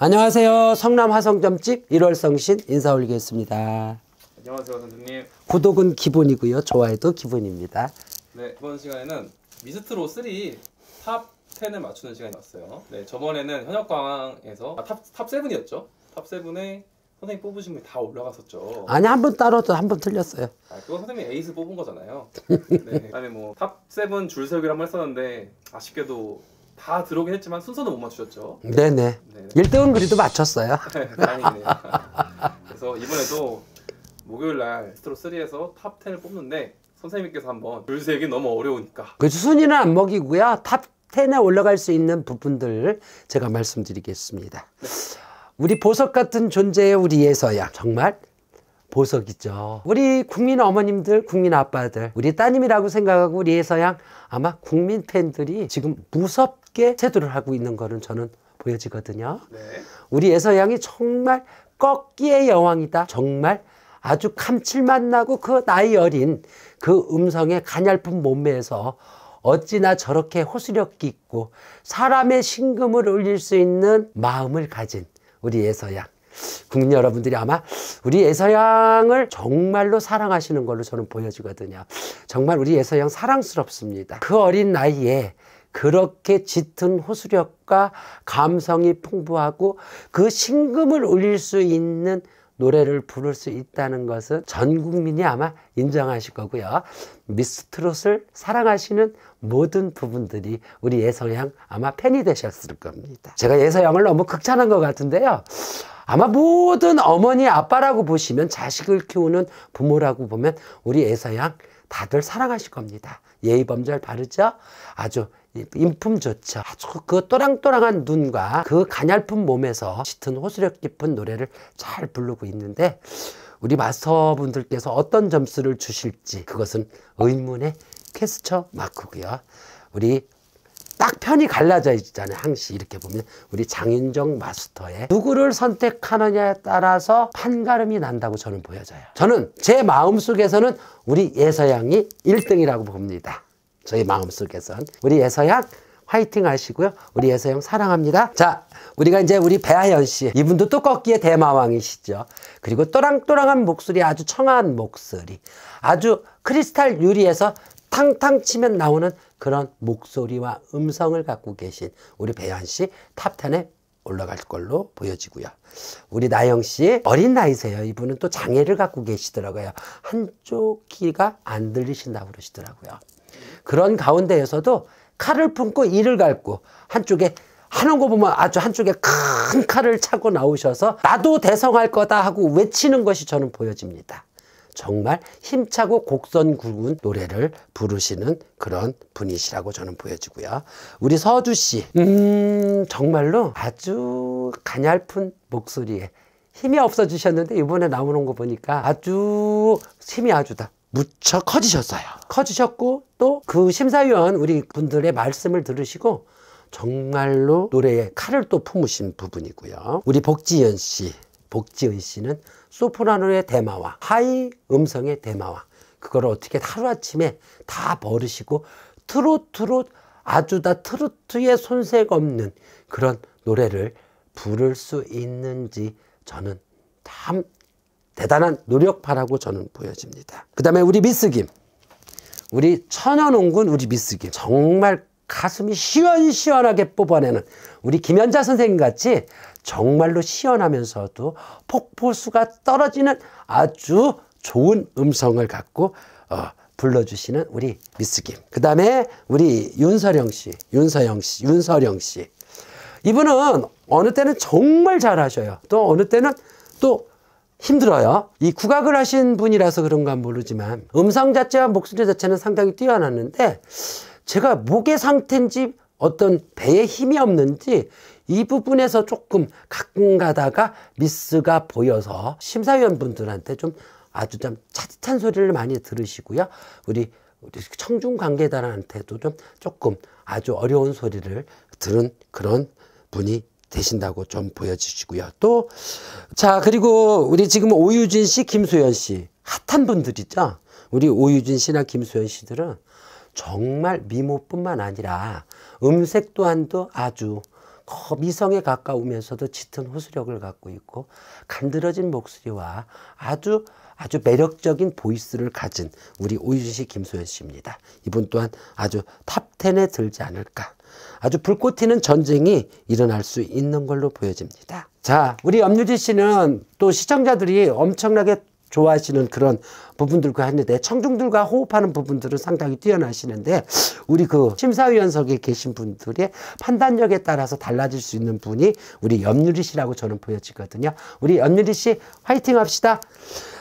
안녕하세요. 성남 화성점집 1월 성신 인사 올리겠습니다. 안녕하세요, 선생님. 구독은 기본이고요. 좋아요도 기본입니다. 네, 이번 시간에는 미스트로 3탑 10을 맞추는 시간이 왔어요. 네, 저번에는 현역광에서 아, 탑, 탑 7이었죠? 탑 7에 선생님 뽑으신 분이 다 올라갔었죠. 아니 한 번 따로도 한번 틀렸어요. 아, 그거 선생님 에이스 뽑은 거잖아요. 네. 그다음에 뭐탑 7 줄세우기를 한번 했었는데 아쉽게도 다 들어오긴 했지만 순서는 못 맞추셨죠? 네네. 네네. 1등은 그래도 맞췄어요. 네, 다행이네요. 그래서 이번에도 목요일 날 스트로 3에서 탑 10을 뽑는데 선생님께서 한번 줄 세기 너무 어려우니까. 그 순위는 안 먹이고요. 탑 10에 올라갈 수 있는 부분들 제가 말씀드리겠습니다. 네. 우리 보석 같은 존재의 우리에서야 정말 보석이죠. 우리 국민 어머님들, 국민 아빠들, 우리 따님이라고 생각하고 우리 해서양 아마 국민 팬들이 지금 무섭게 체도를 하고 있는 거는 저는 보여지거든요. 네. 우리 애서양이 정말 꺾기의 여왕이다. 정말 아주 감칠맛 나고 그 나이 어린 그 음성의 가냘픈 몸매에서 어찌나 저렇게 호수력 있고 사람의 심금을 울릴 수 있는 마음을 가진 우리 애서양. 국민 여러분들이 아마 우리 예서양을 정말로 사랑하시는 걸로 저는 보여지거든요. 정말 우리 예서양 사랑스럽습니다. 그 어린 나이에 그렇게 짙은 호수력과 감성이 풍부하고 그 신금을 울릴 수 있는 노래를 부를 수 있다는 것은 전 국민이 아마 인정하실 거고요. 미스트롯을 사랑하시는 모든 부분들이 우리 예서양 아마 팬이 되셨을 겁니다. 제가 예서양을 너무 극찬한 것 같은데요. 아마 모든 어머니 아빠라고 보시면 자식을 키우는 부모라고 보면 우리 애서양 다들 사랑하실 겁니다. 예의범절 바르죠? 아주 인품 좋죠. 아주 그 또랑또랑한 눈과 그 가냘픈 몸에서 짙은 호수력 깊은 노래를 잘 부르고 있는데 우리 마스터분들께서 어떤 점수를 주실지 그것은 의문의 캐스처 마크고요. 우리 딱 편이 갈라져 있잖아요. 항시 이렇게 보면 우리 장윤정 마스터의 누구를 선택하느냐에 따라서 판가름이 난다고 저는 보여져요. 저는 제 마음속에서는 우리 예서양이 1등이라고 봅니다. 저희 마음속에선 우리 예서양 화이팅 하시고요. 우리 예서형 사랑합니다. 자, 우리가 이제 우리 배하연 씨. 이분도 또 꺾기의 대마왕이시죠. 그리고 또랑또랑한 목소리, 아주 청아한 목소리. 아주 크리스탈 유리에서 탕탕 치면 나오는 그런 목소리와 음성을 갖고 계신 우리 배현 씨 탑텐에 올라갈 걸로 보여지고요. 우리 나영 씨 어린 나이세요. 이분은 또 장애를 갖고 계시더라고요. 한쪽 귀가 안 들리신다고 그러시더라고요. 그런 가운데에서도 칼을 품고 이를 갈고 한쪽에 하는 거 보면 아주 한쪽에 큰 칼을 차고 나오셔서 나도 대성할 거다 하고 외치는 것이 저는 보여집니다. 정말 힘차고 곡선 굵은 노래를 부르시는 그런 분이시라고 저는 보여지고요. 우리 서주 씨, 음, 정말로 아주 가냘픈 목소리에 힘이 없어지셨는데 이번에 나오는 거 보니까 아주 힘이 아주다. 무척 커지셨어요. 커지셨고 또 그 심사위원 우리 분들의 말씀을 들으시고 정말로 노래에 칼을 또 품으신 부분이고요. 우리 복지연 씨 복지은 씨는 소프라노의 대마와 하이 음성의 대마와 그걸 어떻게 하루아침에 다 버리시고 트로트로 아주 다 트로트에 손색 없는 그런 노래를 부를 수 있는지 저는 참 대단한 노력파라고 저는 보여집니다. 그 다음에 우리 미스김. 우리 천연옹군 우리 미스김. 정말 가슴이 시원시원하게 뽑아내는 우리 김연자 선생님 같이 정말로 시원하면서도 폭포수가 떨어지는 아주 좋은 음성을 갖고 어, 불러주시는 우리 미스김. 그 다음에 우리 윤서령 씨, 윤서영 씨, 윤서령 씨. 이분은 어느 때는 정말 잘하셔요. 또 어느 때는 또 힘들어요. 이 국악을 하신 분이라서 그런가 모르지만 음성 자체와 목소리 자체는 상당히 뛰어났는데 제가 목의 상태인지 어떤 배에 힘이 없는지 이 부분에서 조금 가끔 가다가 미스가 보여서 심사위원분들한테 좀 아주 좀차디한 소리를 많이 들으시고요. 우리 우리 청중 관계자한테도 좀 조금 아주 어려운 소리를 들은 그런 분이 되신다고 좀 보여주시고요. 또, 자, 그리고 우리 지금 오유진 씨, 김소연 씨, 핫한 분들이죠? 우리 오유진 씨나 김소연 씨들은 정말 미모뿐만 아니라 음색 또한도 아주 미성에 가까우면서도 짙은 호수력을 갖고 있고 간드러진 목소리와 아주 아주 매력적인 보이스를 가진 우리 오유시 김소연 씨입니다. 이분 또한 아주 탑10에 들지 않을까. 아주 불꽃 튀는 전쟁이 일어날 수 있는 걸로 보여집니다. 자, 우리 엄유지 씨는 또 시청자들이 엄청나게 좋아하시는 그런 부분들과 했는데 청중들과 호흡하는 부분들은 상당히 뛰어나시는데 우리 그 심사위원석에 계신 분들의 판단력에 따라서 달라질 수 있는 분이 우리 염유리 씨라고 저는 보여지거든요. 우리 염유리 씨 화이팅 합시다.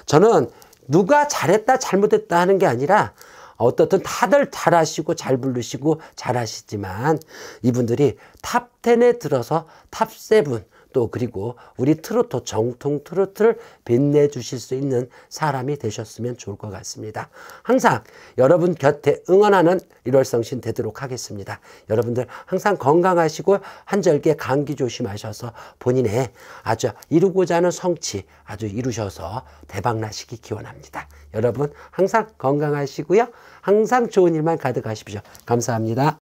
저는 누가 잘했다 잘못했다 하는 게 아니라 어떻든 다들 잘하시고 잘 부르시고 잘하시지만 이분들이 탑10에 들어서 탑7 또 그리고 우리 트로트 정통 트로트를 빛내 주실 수 있는 사람이 되셨으면 좋을 것 같습니다. 항상 여러분 곁에 응원하는 일월 성신 되도록 하겠습니다. 여러분들 항상 건강하시고 한절기 감기 조심하셔서 본인의 아주 이루고자 하는 성취 아주 이루셔서 대박나시기 기원합니다. 여러분 항상 건강하시고요. 항상 좋은 일만 가득하십시오. 감사합니다.